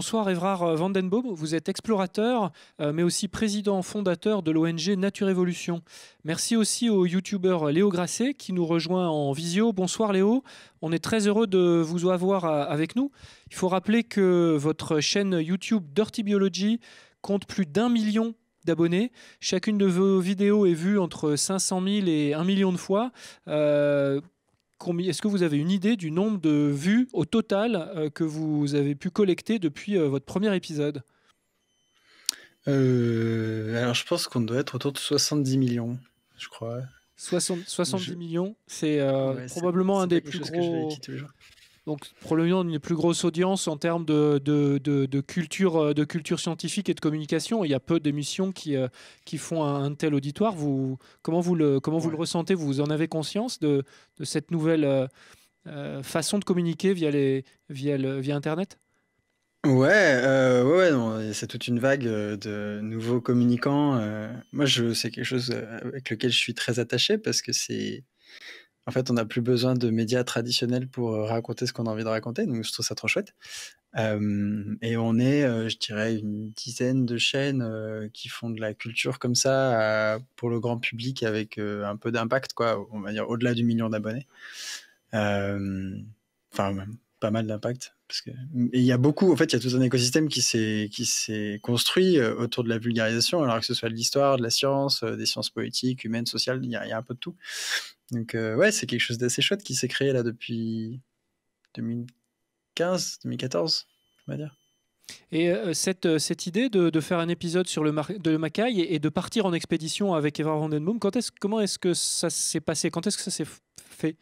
Bonsoir Évrard Vandenbaum, vous êtes explorateur euh, mais aussi président fondateur de l'ONG Nature Évolution. Merci aussi au youtubeur Léo Grasset qui nous rejoint en visio. Bonsoir Léo, on est très heureux de vous avoir euh, avec nous. Il faut rappeler que votre chaîne YouTube Dirty Biology compte plus d'un million d'abonnés. Chacune de vos vidéos est vue entre 500 000 et 1 million de fois. Euh, est-ce que vous avez une idée du nombre de vues au total euh, que vous avez pu collecter depuis euh, votre premier épisode euh, Alors, je pense qu'on doit être autour de 70 millions, je crois. 60, 70 millions, c'est probablement un des plus gros. Donc probablement une plus grosse audience en termes de, culture, euh, de culture scientifique et de communication. Il y a peu d'émissions qui, euh, qui font un, tel auditoire. Vous, comment vous le, comment vous le ressentez Vous en avez conscience de, cette nouvelle euh, façon de communiquer via, les, via, via Internet Ouais, ouais, c'est toute une vague de nouveaux communicants. moi, c'est quelque chose avec lequel je suis très attaché parce que c'est en fait, on n'a plus besoin de médias traditionnels pour euh, raconter ce qu'on a envie de raconter. Donc, je trouve ça trop chouette. et on est, euh, je dirais, une dizaine de chaînes euh, qui font de la culture comme ça pour le grand public avec un peu d'impact, quoi. On va dire au-delà du million d'abonnés. Enfin, pas mal d'impact. Parce que il y a beaucoup, en fait, il y a tout un écosystème qui s'est qui s'est construit euh, autour de la vulgarisation, alors que ce soit de l'histoire, de la science, euh, des sciences politiques, humaines, sociales, il y, a, un peu de tout. Donc euh, ouais, c'est quelque chose d'assez chouette qui s'est créé là depuis 2015, 2014, on va dire. Et cette, cette, idée de, de, faire un épisode sur le, de Macaï et, de partir en expédition avec Eva Vandenboom, quand est comment est-ce que ça s'est passé Quand est-ce que ça s'est fait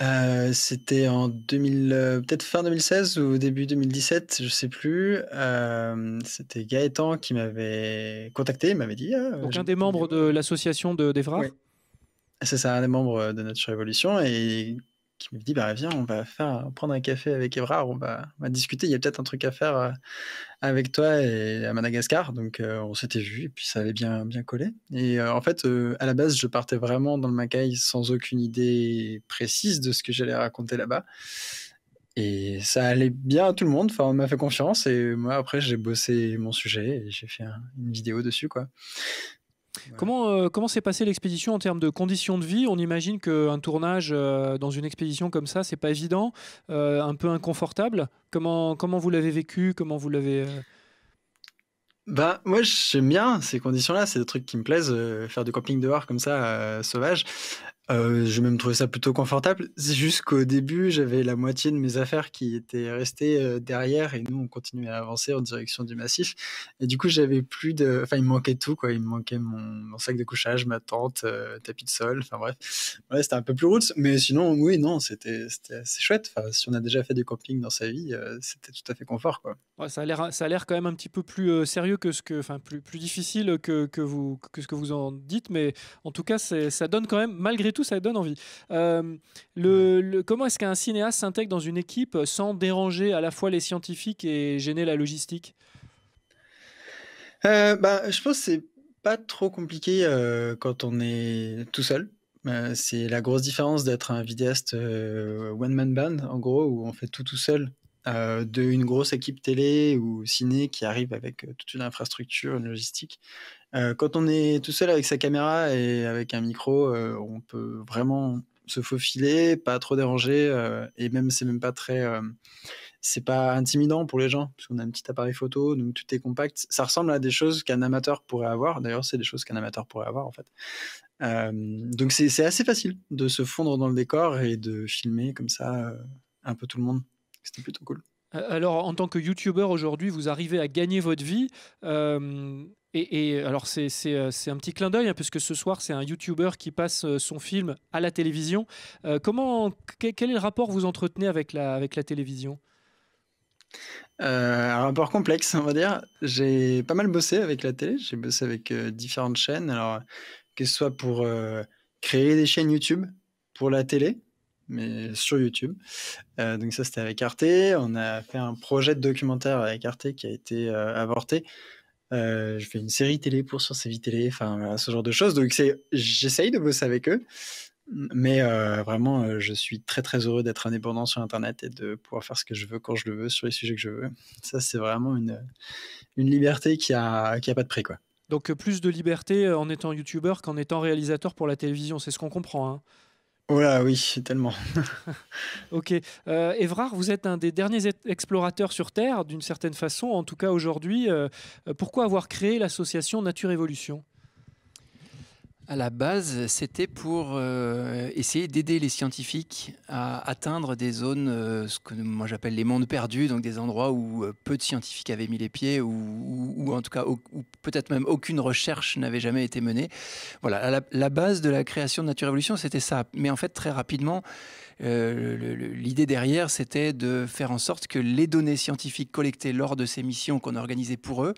euh, c'était en 2000, euh, peut-être fin 2016 ou début 2017, je sais plus. Euh, c'était Gaëtan qui m'avait contacté, il m'avait dit. Ah, Donc un des membres de l'association de d'Evra. C'est ça, un des membres de Nature Révolution et qui me dit bah, Viens, on va faire, prendre un café avec Evrard, on va, discuter. Il y a peut-être un truc à faire euh, avec toi et à Madagascar. Donc, euh, on s'était vu et puis ça avait bien, bien collé. Et euh, en fait, à la base, je partais vraiment dans le Macaï sans aucune idée précise de ce que j'allais raconter là-bas. Et ça allait bien à tout le monde. Enfin, on m'a fait confiance et moi, après, j'ai bossé mon sujet et j'ai fait une vidéo dessus, quoi. Comment, euh, comment s'est passée l'expédition en termes de conditions de vie On imagine qu'un tournage euh, dans une expédition comme ça, c'est pas évident, euh, un peu inconfortable. Comment, comment vous l'avez vécu Comment vous l'avez bah, moi, j'aime bien ces conditions-là. C'est des trucs qui me plaisent, faire du camping dehors comme ça, sauvage. Euh, je même trouvé ça plutôt confortable. jusqu'au début, j'avais la moitié de mes affaires qui étaient restées euh, derrière et nous, on continuait à avancer en direction du massif. Et du coup, j'avais plus de. Enfin, il me manquait tout, quoi. Il me manquait mon, sac de couchage, ma tente, euh, tapis de sol. Enfin, bref. c'était un peu plus rude Mais sinon, oui, non, c'était assez chouette. si on a déjà fait du camping dans sa vie, c'était tout à fait confort, quoi. ça a l'air quand même un petit peu plus sérieux que ce que. Enfin, plus, plus difficile que, que, vous, que ce que vous en dites. Mais en tout cas, ça donne quand même, malgré tout, ça donne envie. Euh, le, comment est-ce qu'un cinéaste s'intègre dans une équipe sans déranger à la fois les scientifiques et gêner la logistique euh, bah, Je pense que c'est pas trop compliqué euh, quand on est tout seul. c'est la grosse différence d'être un vidéaste one-man band, en gros, où on fait tout tout seul euh, d'une grosse équipe télé ou ciné qui arrive avec euh, toute une infrastructure, une logistique. Euh, quand on est tout seul avec sa caméra et avec un micro, on peut vraiment se faufiler, pas trop déranger, et même c'est même pas très, c'est pas intimidant pour les gens parce qu'on a un petit appareil photo, donc tout est compact. Ça ressemble à des choses qu'un amateur pourrait avoir. D'ailleurs, c'est des choses qu'un amateur pourrait avoir en fait. donc c'est assez facile de se fondre dans le décor et de filmer comme ça un peu tout le monde. C'était plutôt cool. Euh, alors, en tant que YouTuber aujourd'hui, vous arrivez à gagner votre vie. Euh, et, alors, euh, c'est un petit clin d'œil, hein, puisque ce soir, c'est un YouTuber qui passe son film à la télévision. comment, quel est le rapport que vous entretenez avec la, télévision un rapport complexe, on va dire. J'ai pas mal bossé avec la télé. J'ai bossé avec différentes chaînes. Alors, que ce soit pour créer des chaînes YouTube pour la télé, mais sur YouTube. Euh, donc ça, c'était avec Arte. On a fait un projet de documentaire avec Arte qui a été euh, avorté. Euh, je fais une série télé pour sur série télé, enfin ce genre de choses. Donc j'essaye de bosser avec eux, mais vraiment je suis très très heureux d'être indépendant sur Internet et de pouvoir faire ce que je veux quand je le veux sur les sujets que je veux. Ça c'est vraiment une, liberté qui a, qui a pas de prix quoi. Donc plus de liberté en étant Youtuber qu'en étant réalisateur pour la télévision, c'est ce qu'on comprend. Hein. Oh ah là, oui, tellement. ok. Évrard, euh, vous êtes un des derniers explorateurs sur Terre, d'une certaine façon, en tout cas aujourd'hui. Euh, pourquoi avoir créé l'association Nature Évolution à la base, c'était pour euh, essayer d'aider les scientifiques à atteindre des zones, euh, ce que moi j'appelle les mondes perdus, donc des endroits où euh, peu de scientifiques avaient mis les pieds, ou, en tout cas, où, peut-être même aucune recherche n'avait jamais été menée. Voilà, la, base de la création de Nature Révolution, c'était ça. Mais en fait, très rapidement, l'idée derrière, c'était de faire en sorte que les données scientifiques collectées lors de ces missions qu'on organisait pour eux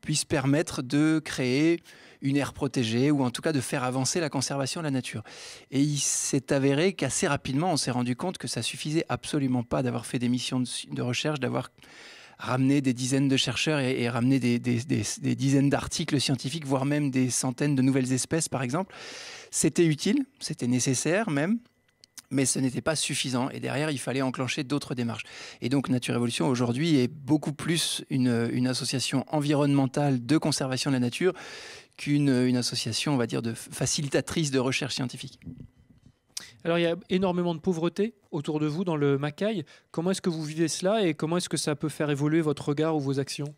puisse permettre de créer une aire protégée ou en tout cas de faire avancer la conservation de la nature. Et il s'est avéré qu'assez rapidement, on s'est rendu compte que ça suffisait absolument pas d'avoir fait des missions de recherche, d'avoir ramené des dizaines de chercheurs et, ramené des dizaines d'articles scientifiques, voire même des centaines de nouvelles espèces, par exemple. C'était utile, c'était nécessaire même, mais ce n'était pas suffisant. Et derrière, il fallait enclencher d'autres démarches. Et donc, Nature Évolution, aujourd'hui, est beaucoup plus une, association environnementale de conservation de la nature qu'une association, on va dire, de facilitatrice de recherche scientifique. Alors, il y a énormément de pauvreté autour de vous dans le Macaï. Comment est-ce que vous vivez cela et comment est-ce que ça peut faire évoluer votre regard ou vos actions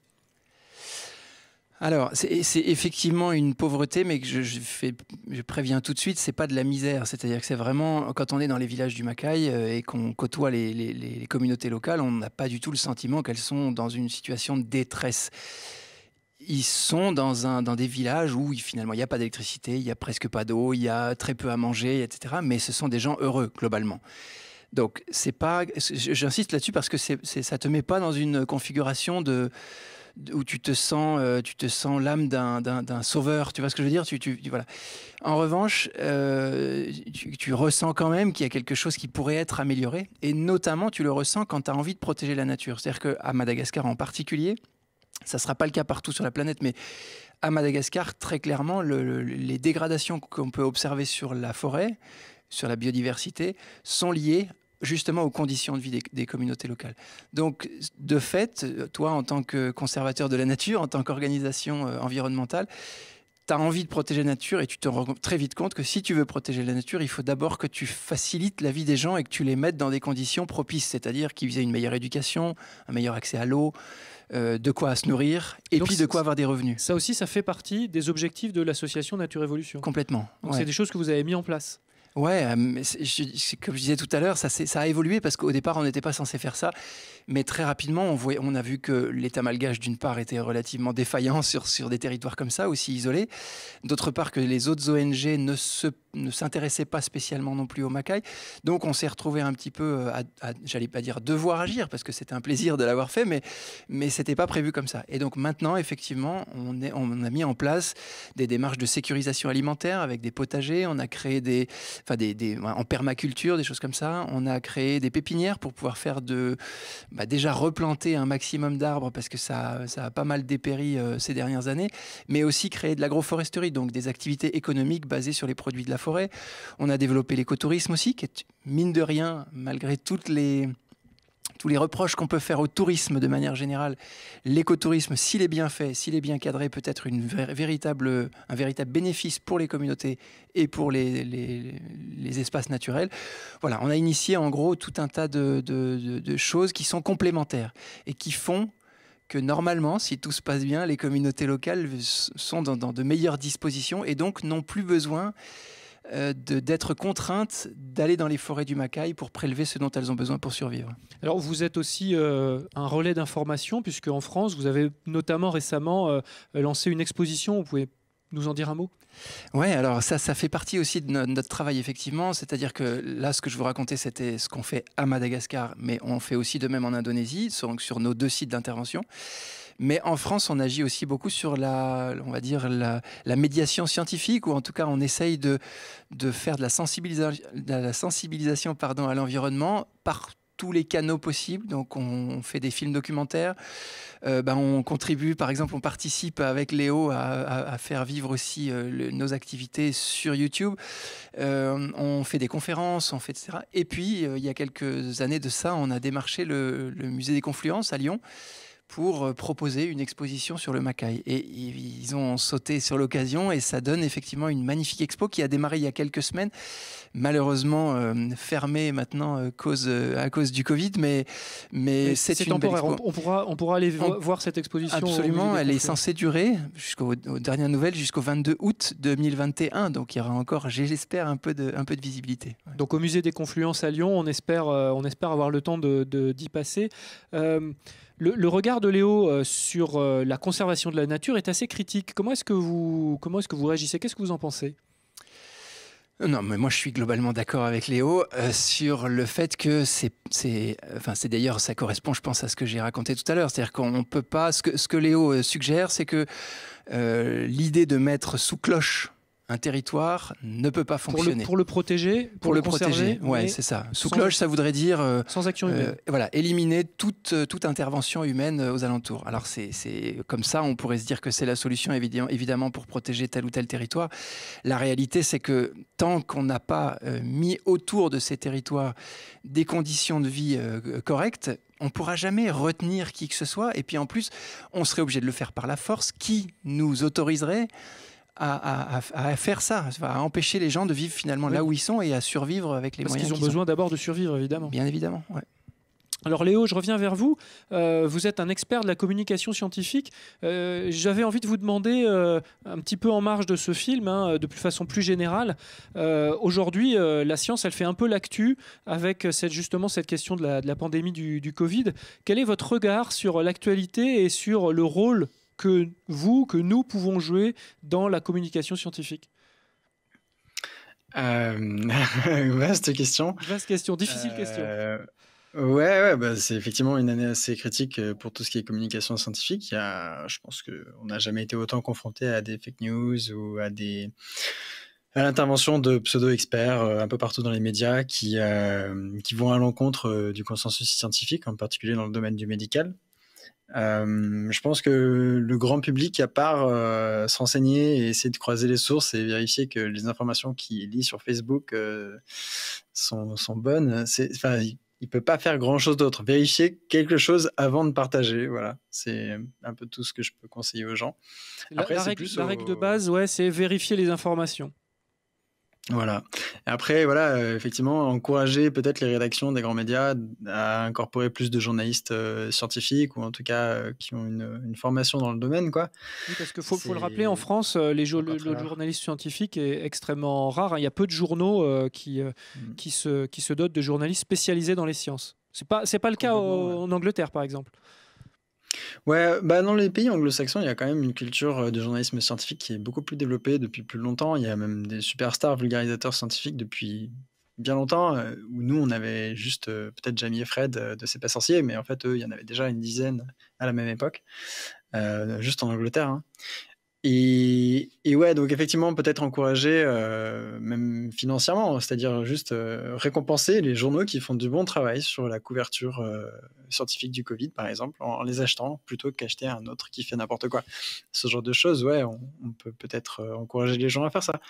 alors, c'est effectivement une pauvreté, mais je, préviens tout de suite, c'est pas de la misère. C'est-à-dire que c'est vraiment, quand on est dans les villages du Macaï euh, et qu'on côtoie les, communautés locales, on n'a pas du tout le sentiment qu'elles sont dans une situation de détresse. Ils sont dans, un, dans des villages où finalement il n'y a pas d'électricité, il n'y a presque pas d'eau, il y a très peu à manger, etc. Mais ce sont des gens heureux, globalement. Donc, c'est pas. J'insiste là-dessus parce que c'est ça te met pas dans une configuration de où tu te sens, euh, tu te sens l'âme d'un, sauveur. Tu vois ce que je veux dire tu, tu, voilà. En revanche, euh, tu, ressens quand même qu'il y a quelque chose qui pourrait être amélioré, et notamment tu le ressens quand tu as envie de protéger la nature. C'est-à-dire qu'à Madagascar en particulier, ça ne sera pas le cas partout sur la planète, mais à Madagascar, très clairement, les dégradations qu'on peut observer sur la forêt, sur la biodiversité, sont liées justement aux conditions de vie des, communautés locales. Donc, de fait, toi, en tant que conservateur de la nature, en tant qu'organisation euh, environnementale, tu as envie de protéger la nature et tu te rends très vite compte que si tu veux protéger la nature, il faut d'abord que tu facilites la vie des gens et que tu les mettes dans des conditions propices, c'est-à-dire qu'ils aient une meilleure éducation, un meilleur accès à l'eau, euh, de quoi se nourrir et puis de quoi avoir des revenus. Ça aussi, ça fait partie des objectifs de l'association Nature Évolution. Complètement. Donc c'est des choses que vous avez mis en place. Ouais, euh, comme je disais tout à l'heure, ça, a évolué parce qu'au départ, on n'était pas censé faire ça. Mais très rapidement, on, a vu que l'État malgache, d'une part, était relativement défaillant sur des territoires comme ça, aussi isolés. D'autre part, que les autres ONG ne se ne s'intéressait pas spécialement non plus au Macaï. Donc on s'est retrouvé un petit peu, euh, à, j'allais pas dire devoir agir, parce que c'était un plaisir de l'avoir fait, mais, mais c'était pas prévu comme ça. Et donc maintenant, effectivement, on, est, on a mis en place des démarches de sécurisation alimentaire avec des potagers, on a créé des, enfin des, en permaculture, des choses comme ça, on a créé des pépinières pour pouvoir faire de, bah, déjà replanter un maximum d'arbres, parce que ça, ça a pas mal dépéri euh, ces dernières années, mais aussi créer de l'agroforesterie, donc des activités économiques basées sur les produits de la on a développé l'écotourisme aussi, qui est mine de rien, malgré toutes les, tous les reproches qu'on peut faire au tourisme de manière générale, l'écotourisme, s'il est bien fait, s'il est bien cadré, peut être une véritable, un véritable bénéfice pour les communautés et pour les, les, espaces naturels. Voilà, on a initié en gros tout un tas de, choses qui sont complémentaires et qui font que normalement, si tout se passe bien, les communautés locales sont dans, dans de meilleures dispositions et donc n'ont plus besoin euh, d'être contraintes d'aller dans les forêts du Macaï pour prélever ce dont elles ont besoin pour survivre. Alors vous êtes aussi euh, un relais d'information puisque en France vous avez notamment récemment euh, lancé une exposition. Vous pouvez nous en dire un mot Oui, alors ça, ça fait partie aussi de notre, travail, effectivement. C'est-à-dire que là, ce que je vous racontais, c'était ce qu'on fait à Madagascar, mais on fait aussi de même en Indonésie, sur nos deux sites d'intervention. Mais en France, on agit aussi beaucoup sur la, on va dire, la, médiation scientifique, ou en tout cas, on essaye de, de faire de la, la sensibilisation pardon, à l'environnement par tous les canaux possibles. Donc, on fait des films documentaires. Euh, ben, on contribue, par exemple, on participe avec Léo à, à, faire vivre aussi euh, nos activités sur YouTube. Euh, on fait des conférences, on fait etc. Et puis, il y a quelques années de ça, on a démarché le musée des Confluences à Lyon pour euh, proposer une exposition sur le Macaï. Et ils ont sauté sur l'occasion et ça donne effectivement une magnifique expo qui a démarré il y a quelques semaines, malheureusement euh, fermée maintenant euh, cause, à cause du Covid, mais, mais c'est une temporaire. Belle expo. On, pourra, on pourra aller voir cette exposition. Absolument, elle est censée durer, jusqu'aux dernières nouvelles, jusqu'au 22 août 2021. Donc il y aura encore, j'espère, un, peu de, un peu de visibilité. Donc au musée des Confluences à Lyon, on espère, on espère avoir le temps d'y de, d'y passer. Le, regard de Léo euh, sur euh, la conservation de la nature est assez critique. Comment est-ce que vous, comment est-ce que vous réagissez Qu'est-ce que vous en pensez euh, non, mais moi je suis globalement d'accord avec Léo sur le fait que c'est, enfin c'est d'ailleurs ça correspond, je pense, à ce que j'ai raconté tout à l'heure, c'est-à-dire qu'on peut pas, ce que, ce que Léo suggère, c'est que l'idée de mettre sous cloche un territoire ne peut pas fonctionner. Pour le, protéger Pour, le, protéger, ouais, c'est ça. Sous cloche, ça voudrait dire... Euh, sans action euh, humaine. voilà, éliminer toute, euh, toute intervention humaine aux alentours. Alors c'est comme ça, on pourrait se dire que c'est la solution, évidemment, pour protéger tel ou tel territoire. La réalité, c'est que tant qu'on n'a pas mis autour de ces territoires des conditions de vie correctes, on ne pourra jamais retenir qui que ce soit. Et puis en plus, on serait obligé de le faire par la force. Qui nous autoriserait à, faire ça, à empêcher les gens de vivre finalement là où ils sont et à survivre avec les moyens. Parce qu'ils ont besoin d'abord de survivre, évidemment. Bien évidemment, Alors Léo, je reviens vers vous. Euh, vous êtes un expert de la communication scientifique. Euh, j'avais envie de vous demander, euh, un petit peu en marge de ce film, hein, de façon plus générale, aujourd'hui, la science, elle fait un peu l'actu avec cette, justement cette question de la, pandémie du, du, Covid. Quel est votre regard sur l'actualité et sur le rôle que vous, que nous pouvons jouer dans la communication scientifique euh, vaste question. Vaste question, difficile euh, question. Oui, ouais, ouais bah, c'est effectivement une année assez critique euh, pour tout ce qui est communication scientifique. Il y a, je pense qu'on n'a jamais été autant confronté à des fake news ou à des à l'intervention de pseudo-experts un peu partout dans les médias qui, qui vont à l'encontre du consensus scientifique, en particulier dans le domaine du médical. Euh, je pense que le grand public, à part euh, s'enseigner et essayer de croiser les sources et vérifier que les informations qu'il lit sur Facebook euh, sont, bonnes, il ne peut pas faire grand-chose d'autre. Vérifier quelque chose avant de partager, voilà. C'est un peu tout ce que je peux conseiller aux gens. Après, la, règle, règle, de base, ouais, c'est vérifier les informations. Voilà. Et après, voilà, euh, effectivement, encourager peut-être les rédactions des grands médias à incorporer plus de journalistes euh, scientifiques ou en tout cas euh, qui ont une, formation dans le domaine, quoi. Oui, parce qu'il faut, le rappeler, en France, le, journaliste scientifique est extrêmement rare. Hein. Il y a peu de journaux mm. qui, se, dotent de journalistes spécialisés dans les sciences. C'est pas, pas le cas en Angleterre, par exemple. Ouais, bah dans les pays anglo-saxons, il y a quand même une culture euh, de journalisme scientifique qui est beaucoup plus développée depuis plus longtemps. Il y a même des superstars vulgarisateurs scientifiques depuis bien longtemps, euh, où nous, on avait juste euh, peut-être Jamie et Fred de C'est pas sorcier, mais en fait, eux, il y en avait déjà une dizaine à la même époque, juste en Angleterre. Hein. Et et, ouais, donc effectivement, peut-être encourager, euh, même financièrement, c'est-à-dire juste euh, récompenser les journaux qui font du bon travail sur la couverture euh, scientifique du Covid, par exemple, en, les achetant plutôt qu'acheter un autre qui fait n'importe quoi. Ce genre de choses, ouais, on, peut peut-être encourager les gens à faire ça.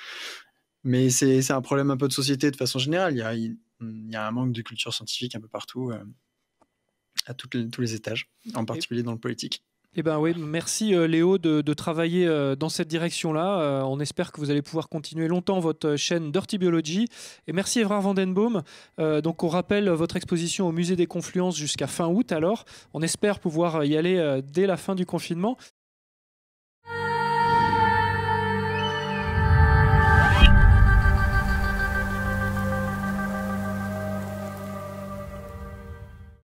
Mais c'est un problème un peu de société de façon générale. Il y a, un manque de culture scientifique un peu partout, à les, tous les étages, en particulier dans le politique. Eh ben oui, merci euh, Léo de, travailler euh, dans cette direction-là. Euh, on espère que vous allez pouvoir continuer longtemps votre chaîne Dirty Biology. Et merci Evrard Vandenbaum. donc on rappelle votre exposition au Musée des Confluences jusqu'à fin août alors. On espère pouvoir y aller dès la fin du confinement.